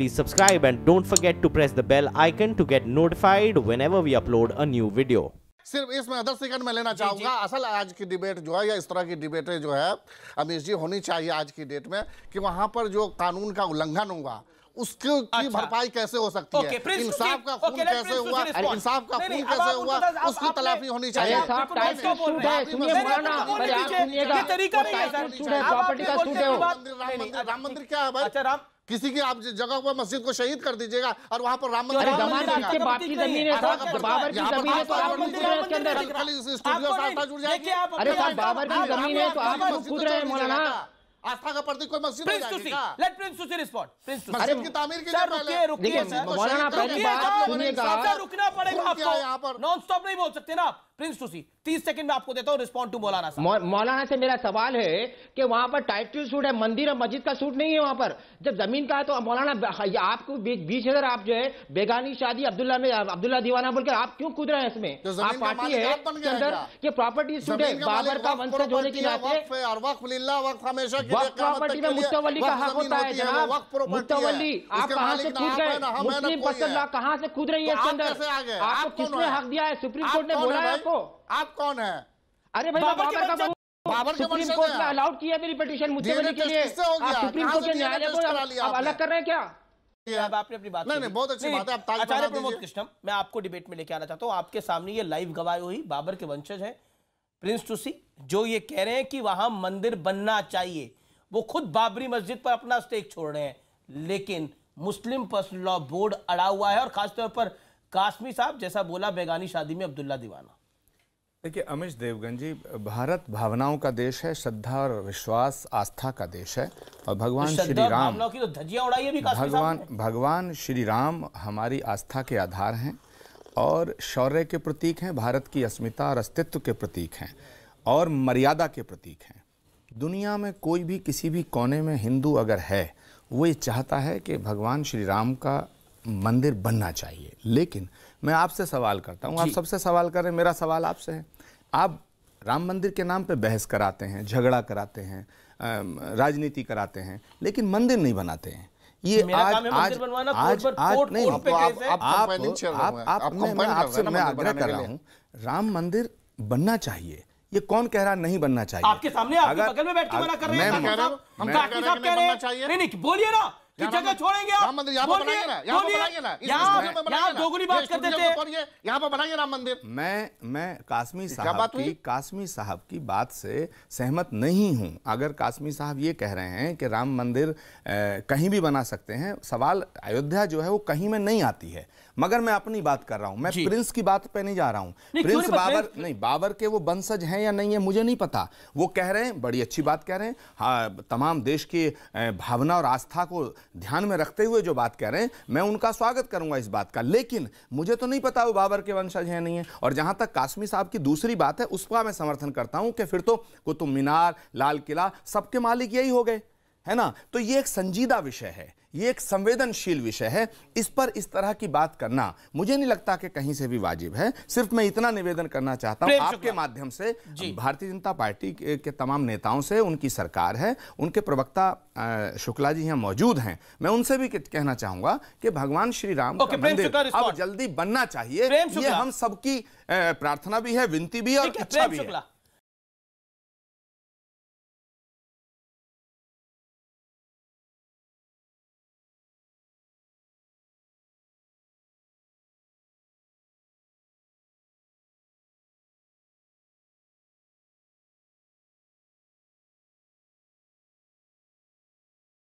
please subscribe and don't forget to press the bell icon to get notified whenever we upload a new video. सिर्फ इसमें दस second में लेना चाहूंगा असल आज की डिबेट जो है या इस तरह की डिबेटें जो है अमीश जी होनी चाहिए आज की डेट में कि वहां पर जो कानून का उल्लंघन हुआ उसकी अच्छा। भरपाई कैसे हो सकती okay, है इंसाफ का खून okay, कैसे हुआ इंसाफ का खून कैसे हुआ उसकी तलाफी होनी चाहिए राम मंदिर क्या है भाई अच्छा, किसी की आप जगह पर मस्जिद को शहीद कर दीजिएगा और वहाँ पर राम मंदिर स्टूडियो जुड़ जाएगी अरे साहब बाबर की जमीन है तो आप खुद रहे मौलाना आस्था का प्रतीक कोई मस्जिद prince to let prince to see respond prince to अरे की तामीर के लिए रुकिए रुकिए मौलाना पहली बात सुनिएगा सर रुकना पड़ेगा आपको नॉन स्टॉप नहीं बोल सकते ना आप प्रिंस तुसी तीस सेकंड में आपको देता हूँ रिस्पॉन्ड टू मौलाना साहब मौलाना से मेरा सवाल है कि वहां पर टाइटल सूट है मंदिर और मस्जिद का सूट नहीं है वहां पर जब जमीन का है तो मौलाना आपको बीस हजार आप जो है बेगानी शादी अब्दुल्ला में अब्दुल्ला दीवाना बोलकर आप क्यों कूद रहे हैं इसमें तो आप पार्टी है प्रॉपर्टी सूट है बाबर का वंशज होने के नाते प्रॉपर्टी में मुस्तवली का हक होता है जनाब मुस्तवली आप कहाँ से कूद गए मुस्लिम कहाँ से कूद रही है तो आपको किसने हक दिया है सुप्रीम कोर्ट ने बोला है आपको देखो आप कौन है अरे भाई बाबर के बाबर के सुप्रीम कोर्ट ने अलाउड किया मेरी पिटीशन के लिए आप सुप्रीम कोर्ट के न्यायालय को आप अलग कर रहे हैं क्या आपने अपनी बात नहीं, नहीं, बहुत अच्छी बात है आप आचार्य प्रमोद कृष्णम मैं आपको डिबेट में लेके आना चाहता हूँ आपके सामने ये लाइव गवाही हुई बाबर के वंशज हैं प्रिंस टूसी जो ये कह रहे हैं कि वहां मंदिर बनना चाहिए वो खुद बाबरी मस्जिद पर अपना स्टेक छोड़ रहे हैं लेकिन मुस्लिम पर्सनल लॉ बोर्ड अड़ा हुआ है और खासतौर पर कासमी साहब जैसा बोला बेगानी शादी में अब्दुल्ला दीवाना देखिए अमित देवगन जी भारत भावनाओं का देश है श्रद्धा और विश्वास आस्था का देश है और भगवान तो श्री राम की तो धजिया उड़ाई है भी भगवान भगवान श्री राम हमारी आस्था के आधार हैं और शौर्य के प्रतीक हैं भारत की अस्मिता और अस्तित्व के प्रतीक हैं और मर्यादा के प्रतीक हैं दुनिया में कोई भी किसी भी कोने में हिंदू अगर है वो ये चाहता है कि भगवान श्री राम का मंदिर बनना चाहिए लेकिन मैं आपसे सवाल करता हूँ आप सबसे सवाल कर रहे हैं मेरा सवाल आपसे है आप राम मंदिर के नाम पे बहस कराते हैं झगड़ा कराते हैं राजनीति कराते हैं लेकिन मंदिर नहीं बनाते हैं ये आज आज आज आज नहीं आप आपसे मैं आग्रह कर रहा हूँ राम मंदिर बनना चाहिए ये कौन कह रहा नहीं बनना चाहिए आपके सामने आपके बगल में बैठ के मना कर रहे हैं हम कह रहे हैं नहीं नहीं बोलिए ना जगह छोड़ेंगे आप राम मंदिर यहाँ पर ना यहाँ पर ना यहाँ पर राम मंदिर मैं मैं कासमी साहब की कासमी साहब की बात से सहमत नहीं हूँ अगर कासमी साहब ये कह रहे हैं कि राम मंदिर कहीं भी बना सकते हैं सवाल अयोध्या जो है वो कहीं में नहीं आती है मगर मैं अपनी बात कर रहा हूँ मैं प्रिंस की बात पे नहीं जा रहा हूँ प्रिंस बाबर नहीं बाबर के वो बंसज हैं या नहीं है मुझे नहीं पता वो कह रहे हैं बड़ी अच्छी बात कह रहे हैं हाँ तमाम देश की भावना और आस्था को ध्यान में रखते हुए जो बात कह रहे हैं मैं उनका स्वागत करूंगा इस बात का लेकिन मुझे तो नहीं पता वो बाबर के वंशज हैं नहीं है और जहाँ तक काश्मी साहब की दूसरी बात है उसका मैं समर्थन करता हूँ कि फिर तो कुतुब मीनार लाल किला सबके मालिक यही हो गए है ना तो ये एक संजीदा विषय है ये एक संवेदनशील विषय है इस पर इस तरह की बात करना मुझे नहीं लगता कि कहीं से भी वाजिब है सिर्फ मैं इतना निवेदन करना चाहता हूं आपके माध्यम से भारतीय जनता पार्टी के, के तमाम नेताओं से उनकी सरकार है उनके प्रवक्ता शुक्ला जी यहां मौजूद हैं मैं उनसे भी कहना चाहूंगा कि भगवान श्री राम अब जल्दी बनना चाहिए ये हम सबकी प्रार्थना भी है विनती भी है और इच्छा भी है